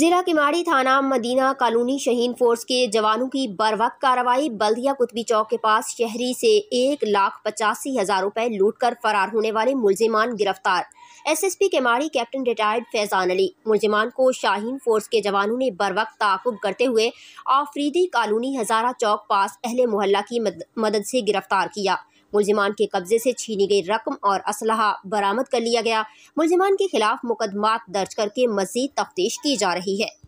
जिला किमाड़ी थाना Medina colony Shaheen force के जवानों की बर वक्त कार्रवाई बल्दिया कुतबी चौक के पास शहरी से एक लाख पचासी हजार रुपए लूट कर फरार होने वाले मुलजिमान गिरफ्तार SSP Keamari captain retired Faizan Ali मुलजिमान को शाहीन फोर्स के जवानों ने बर वक्त ताकुब करते हुए आफरीदी कॉलोनी हजारा चौक पास अहले मोहल्ला की मदद से गिरफ्तार किया मुलजिमान के कब्जे से छीनी गई रकम और असलाह बरामद कर लिया गया मुलजिमान के खिलाफ मुकदमा दर्ज करके मजीद तफ्तीश की जा रही है